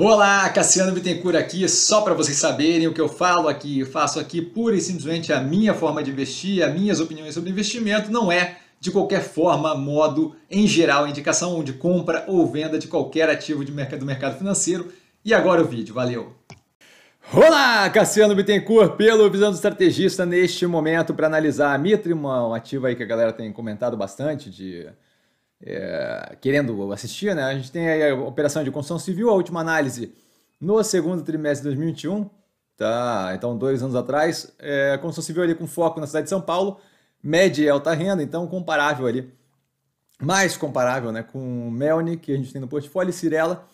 Olá, Cassiano Bittencourt aqui, só para vocês saberem o que eu falo aqui, eu faço aqui pura e simplesmente a minha forma de investir, as minhas opiniões sobre investimento, não é de qualquer forma, modo, em geral, indicação de compra ou venda de qualquer ativo de mercado, do mercado financeiro. E agora o vídeo, valeu! Olá, Cassiano Bittencourt, pelo Visão do Estrategista, neste momento para analisar a Mitre, um ativo aí que a galera tem comentado bastante de é, querendo assistir, né? A gente tem a operação de construção civil, a última análise no segundo trimestre de 2021, tá? Então, dois anos atrás, é, a construção civil ali com foco na cidade de São Paulo, média e alta renda, então comparável ali, mais comparável, né? Com Melni, que a gente tem no portfólio, e Cirela,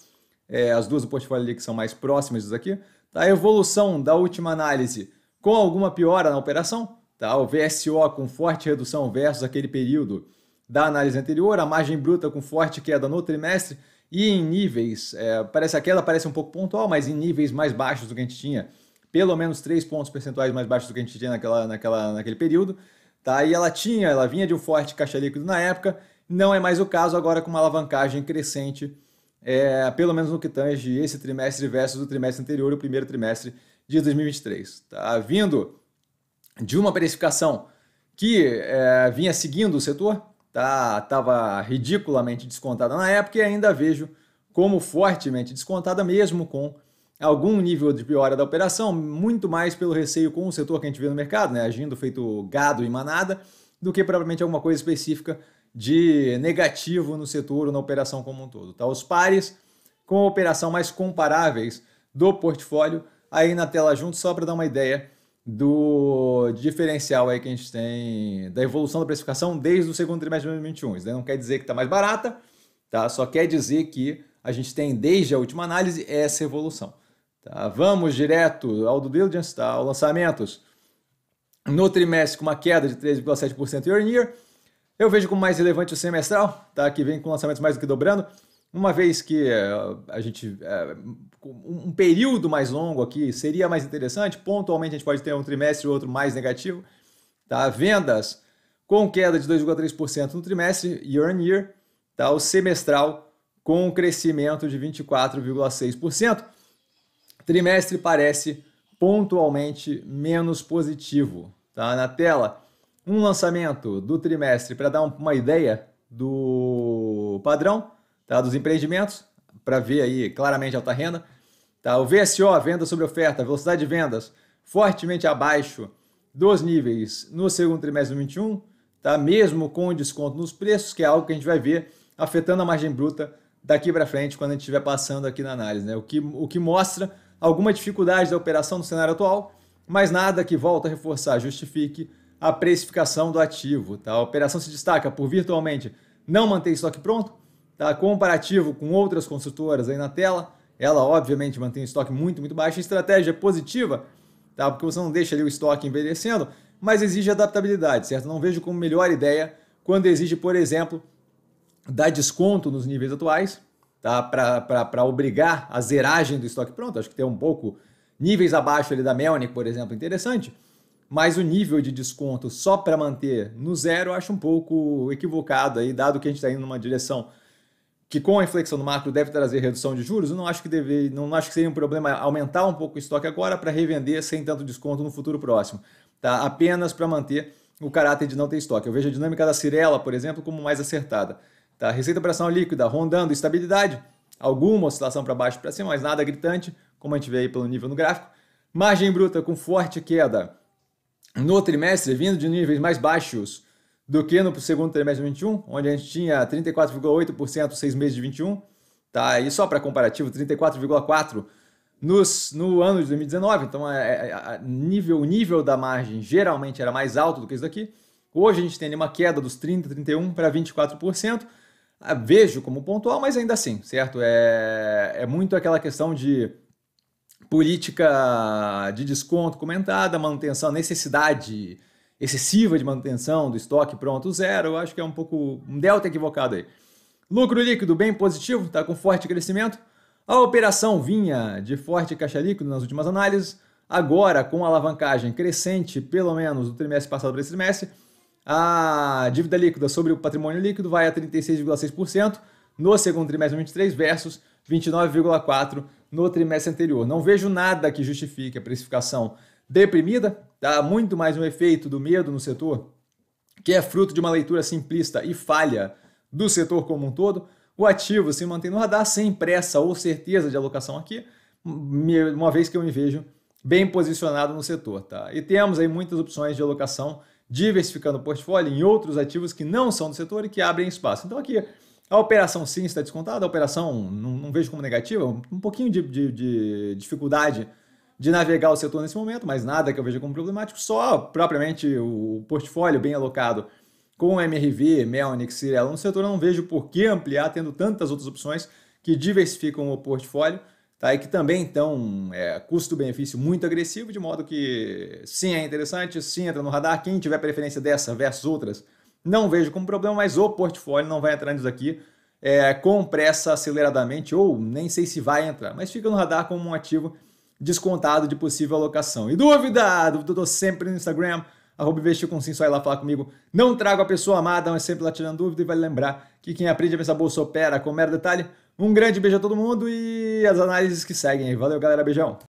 é, as duas do portfólio ali que são mais próximas daqui, tá? A evolução da última análise com alguma piora na operação, tá? O VSO com forte redução versus aquele período da análise anterior, a margem bruta com forte queda no trimestre e em níveis, é, parece a queda parece um pouco pontual, mas em níveis mais baixos do que a gente tinha, pelo menos 3 pontos percentuais mais baixos do que a gente tinha naquela, naquela, naquele período. Tá? E ela tinha, ela vinha de um forte caixa líquido na época, não é mais o caso agora com uma alavancagem crescente, é, pelo menos no que tange esse trimestre versus o trimestre anterior, o primeiro trimestre de 2023. Tá? Vindo de uma precificação que é, vinha seguindo o setor, tá, tava ridiculamente descontada na época e ainda vejo como fortemente descontada mesmo com algum nível de piora da operação, muito mais pelo receio com o setor que a gente vê no mercado, né, agindo feito gado e manada, do que propriamente alguma coisa específica de negativo no setor ou na operação como um todo. Tá? Os pares com a operação mais comparáveis do portfólio aí na tela junto, só para dar uma ideia do diferencial aí que a gente tem da evolução da precificação desde o segundo trimestre de 2021. Isso não quer dizer que está mais barata, tá? só quer dizer que a gente tem desde a última análise essa evolução. Tá? Vamos direto ao do diligence, tá? lançamentos. No trimestre, com uma queda de 3,7% year on year. Eu vejo como mais relevante o semestral, tá? que vem com lançamentos mais do que dobrando uma vez que eh, a gente. Eh, um período mais longo aqui seria mais interessante, pontualmente a gente pode ter um trimestre ou outro mais negativo. Tá? Vendas com queda de 2,3% no trimestre, year on year, tá? o semestral com um crescimento de 24,6%. Trimestre parece pontualmente menos positivo. Tá? Na tela, um lançamento do trimestre para dar uma ideia do padrão tá? dos empreendimentos, para ver aí claramente alta renda. Tá? O VSO, venda sobre oferta, velocidade de vendas, fortemente abaixo dos níveis no segundo trimestre de 2021, tá? mesmo com desconto nos preços, que é algo que a gente vai ver afetando a margem bruta daqui para frente quando a gente estiver passando aqui na análise. Né? O, que, o que mostra alguma dificuldade da operação no cenário atual, mas nada que volta a reforçar, justifique a precificação do ativo. Tá? A operação se destaca por virtualmente não manter estoque pronto, tá? comparativo com outras consultoras aí na tela. Ela, obviamente, mantém o estoque muito, muito baixo. A estratégia é positiva, tá? porque você não deixa ali o estoque envelhecendo, mas exige adaptabilidade, certo? Não vejo como melhor ideia quando exige, por exemplo, dar desconto nos níveis atuais tá? para obrigar a zeragem do estoque pronto. Acho que tem um pouco níveis abaixo ali da Melnik, por exemplo, interessante mas o nível de desconto só para manter no zero eu acho um pouco equivocado aí, dado que a gente está indo numa direção que com a inflexão do macro deve trazer redução de juros, eu não acho que deve, não acho que seria um problema aumentar um pouco o estoque agora para revender sem tanto desconto no futuro próximo, tá? Apenas para manter o caráter de não ter estoque. Eu vejo a dinâmica da Cirela, por exemplo, como mais acertada, tá? Receita operação líquida rondando estabilidade, alguma oscilação para baixo para cima, mas nada gritante, como a gente vê aí pelo nível no gráfico. Margem bruta com forte queda no trimestre, vindo de níveis mais baixos do que no segundo trimestre de 21, onde a gente tinha 34,8% seis meses de 21, tá? E só para comparativo, 34,4 nos, no ano de 2019, então é, é, é nível, o nível da margem geralmente era mais alto do que isso daqui. Hoje a gente tem uma queda dos 30, 31 para 24%. Vejo como pontual, mas ainda assim, certo? É, é muito aquela questão de política de desconto comentada, manutenção, necessidade excessiva de manutenção do estoque pronto zero, eu acho que é um pouco um delta equivocado aí. Lucro líquido bem positivo, está com forte crescimento. A operação vinha de forte caixa líquido nas últimas análises. Agora, com alavancagem crescente, pelo menos do trimestre passado para esse trimestre, a dívida líquida sobre o patrimônio líquido vai a 36,6% no segundo trimestre de 2023 versus 29,4% no trimestre anterior. Não vejo nada que justifique a precificação deprimida, dá muito mais um efeito do medo no setor, que é fruto de uma leitura simplista e falha do setor como um todo. O ativo se mantém no radar sem pressa ou certeza de alocação aqui, uma vez que eu me vejo bem posicionado no setor, tá? E temos aí muitas opções de alocação diversificando o portfólio em outros ativos que não são do setor e que abrem espaço. Então aqui a operação sim está descontada, a operação não, não vejo como negativa, um pouquinho de, de, de dificuldade de navegar o setor nesse momento, mas nada que eu veja como problemático, só propriamente o portfólio bem alocado com MRV, Melnix, Cirela no setor, eu não vejo por que ampliar, tendo tantas outras opções que diversificam o portfólio, tá? e que também então é, custo-benefício muito agressivo, de modo que sim, é interessante, sim, entra no radar, quem tiver preferência dessa versus outras, não vejo como problema, mas o portfólio não vai entrar nisso aqui é, com pressa aceleradamente, ou nem sei se vai entrar, mas fica no radar como um ativo descontado de possível alocação. E dúvida? Dúvida, tô sempre no Instagram, arroba investir com sim, só ir lá falar comigo. Não trago a pessoa amada, mas sempre lá tirando dúvida e vale lembrar que quem aprende a pensar bolsa opera com mero detalhe. Um grande beijo a todo mundo e as análises que seguem. Valeu, galera. Beijão.